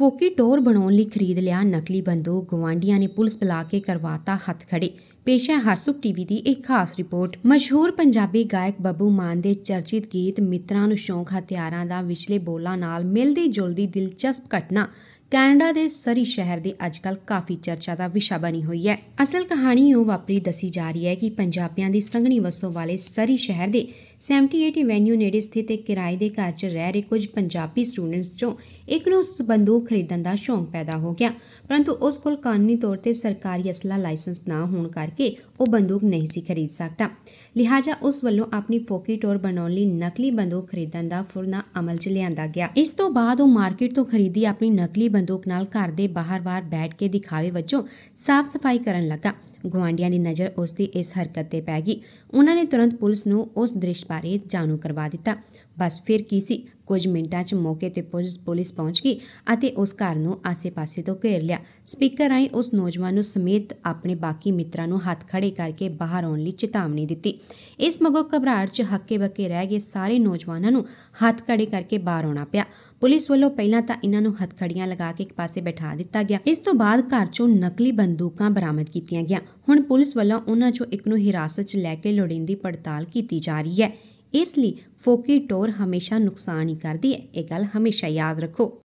ਫੋਕੀ ਟੋਰ ਬਣਾਉਣ ਲਈ ਖਰੀਦ ਲਿਆ ਨਕਲੀ ਬੰਦੂਕ ਗਵਾਂਡੀਆਂ ਨੇ ਪੁਲਿਸ ਬੁਲਾ ਕੇ ਕਰਵਾਤਾ ਹੱਥ ਖੜੇ ਪੇਸ਼ ਹੈ ਹਰਸੁਖ ਟੀਵੀ ਦੀ ਇੱਕ ਖਾਸ ਰਿਪੋਰਟ ਮਸ਼ਹੂਰ ਪੰਜਾਬੀ ਗਾਇਕ ਬੱਬੂ ਮਾਨ ਦੇ ਚਰਚਿਤ ਗੀਤ ਮਿੱਤਰਾਂ ਨੂੰ ਸ਼ੌਂਕ ਹਥਿਆਰਾਂ ਦਾ ਵਿਚਲੇ ਬੋਲਾਂ ਨਾਲ ਮਿਲਦੀ ਜੁਲਦੀ ਦਿਲਚਸਪ ਘਟਨਾ ਕੈਨੇਡਾ ਦੇ ਸਰੀ ਸ਼ਹਿਰ ਦੀ ਅੱਜਕੱਲ ਕਾਫੀ ਚਰਚਾ ਦਾ ਵਿਸ਼ਾ ਬਣੀ ਹੋਈ ਹੈ ਅਸਲ ਕਹਾਣੀ ਉਹ ਵਾਪਰੀ ਦੱਸੀ ਜਾ ਰਹੀ ਹੈ ਕਿ ਪੰਜਾਬੀਆਂ ਦੀ ਸੰਘਣੀ ਵਸੋਂ ਵਾਲੇ ਸਰੀ ਸ਼ਹਿਰ ਦੇ 78 ਵੈਨਿਊ ਨੇੜੇ ਸਥਿਤ ਇੱਕ ਕਿਰਾਏ ਦੇ ਘਰ 'ਚ ਰਹਿ ਰਹੇ ਕੁਝ ਪੰਜਾਬੀ ਸਟੂਡੈਂਟਸ 'ਚੋਂ ਇੱਕ ਨੂੰ ਉਸ ਬੰਦੂਕ ਖਰੀਦਣ ਦਾ ਸ਼ੌਂਕ ਪੈਦਾ ਹੋ ਗਿਆ ਪਰੰਤੂ ਉਸ ਕੋਲ ਕਾਨੂੰਨੀ ਤੌਰ ਤੇ ਸਰਕਾਰੀ ਅਸਲਾ ਲਾਇਸੈਂਸ ਨਾ ਹੋਣ ਕਰਕੇ ਉਹ ਬੰਦੂਕ ਨਹੀਂ ਸੀ ਖਰੀਦ ਸਕਦਾ ਲਿਹਾਜ਼ਾ ਉਸ ਵੱਲੋਂ ਆਪਣੀ ਫੋਕੀ ਟੋਰ ਬਣਾਉਣ ਲਈ ਨਕਲੀ ਬੰਦੂਕ ਖਰੀਦਣ ਦਾ ਫੁਰਨਾ ਅਮਲ 'ਚ ਲਿਆਂਦਾ ਗਿਆ ਇਸ ਤੋਂ ਬਾਅਦ ਉਹ ਮਾਰਕੀਟ ਤੋਂ ਖਰੀਦੀ ਆਪਣੀ ਨਕਲੀ ਬੰਦੂਕ ਨਾਲ ਘਰ ਦੇ ਬਾਹਰ-ਬਾਹਰ ਬੈਠ ਕੇ ਦਿਖਾਵੇ ਵਜੋਂ ਸਾਫ਼ ਸਫਾਈ ਕਰਨ ਲੱਗਾ ਗਵਾਂਡੀਆਂ ਦੀ ਨਜ਼ਰ ਉਸ ਦੀ ਇਸ ਹਰਕਤ ਤੇ ਪੈ ਗਈ ਉਹਨਾਂ ਨੇ ਤੁਰੰਤ ਪੁਲਿਸ ਨੂੰ ਉਸ ਦ੍ਰਿਸ਼ ਬਾਰੇ ਜਾਣੂ ਕਰਵਾ ਦਿੱਤਾ ਬਸ ਫਿਰ ਕੀ ਸੀ ਕੁਝ ਮਿੰਟਾਂ 'ਚ ਮੌਕੇ ਤੇ ਪੁਲਿਸ ਪਹੁੰਚ ਗਈ ਅਤੇ ਉਸ ਘਰ ਨੂੰ ਆਸੇ-ਪਾਸੇ ਤੋਂ ਘੇਰ ਲਿਆ ਸਪੀਕਰ ਆਈ ਉਸ ਨੌਜਵਾਨ ਨੂੰ ਸਮੇਤ ਆਪਣੇ ਬਾਕੀ ਮਿੱਤਰਾਂ ਨੂੰ ਹੱਥ ਖੜੇ ਕਰਕੇ ਬਾਹਰ ਆਉਣ ਲਈ ਚੇਤਾਵਨੀ ਦਿੱਤੀ ਇਸ ਮਗੋਂ ਘਬਰਾਹਟ 'ਚ ਹੱਕੇ-ਬੱਕੇ ਰਹਿ ਗਏ ਸਾਰੇ ਨੌਜਵਾਨਾਂ ਨੂੰ ਹੱਥ ਖੜੇ ਕਰਕੇ ਬਾਹਰ ਆਉਣਾ ਪਿਆ ਪੁਲਿਸ ਵੱਲੋਂ ਪਹਿਲਾਂ ਤਾਂ ਇਹਨਾਂ ਨੂੰ ਹੱਥਖੜੀਆਂ ਲਗਾ ਕੇ ਇੱਕ ਪਾਸੇ ਬਿਠਾ ਦਿੱਤਾ ਗਿਆ ਇਸ ਤੋਂ ਬਾਅਦ ਘਰ 'ਚੋਂ ਨਕਲੀ ਬੰਦੂਕਾਂ ਬਰਾਮਦ ਕੀਤੀਆਂ ਗਿਆ ਹੁਣ ਪੁਲਿਸ ਵੱਲੋਂ ਉਹਨਾਂ 'ਚੋਂ ਇੱਕ ਨੂੰ ਹਿਰਾਸਤ 'ਚ ਲੈ ਕੇ ਲੋੜੀਂਦੀ ਪੜਤਾਲ ਕੀਤੀ ਜਾ ਰਹੀ ਹੈ ਇਸ ਲਈ ਫੋਕੀ ਟੋਰ ਹਮੇਸ਼ਾ ਨੁਕਸਾਨ ਹੀ ਕਰਦੀ ਹੈ ਇਹ ਗੱਲ ਹਮੇਸ਼ਾ ਯਾਦ ਰੱਖੋ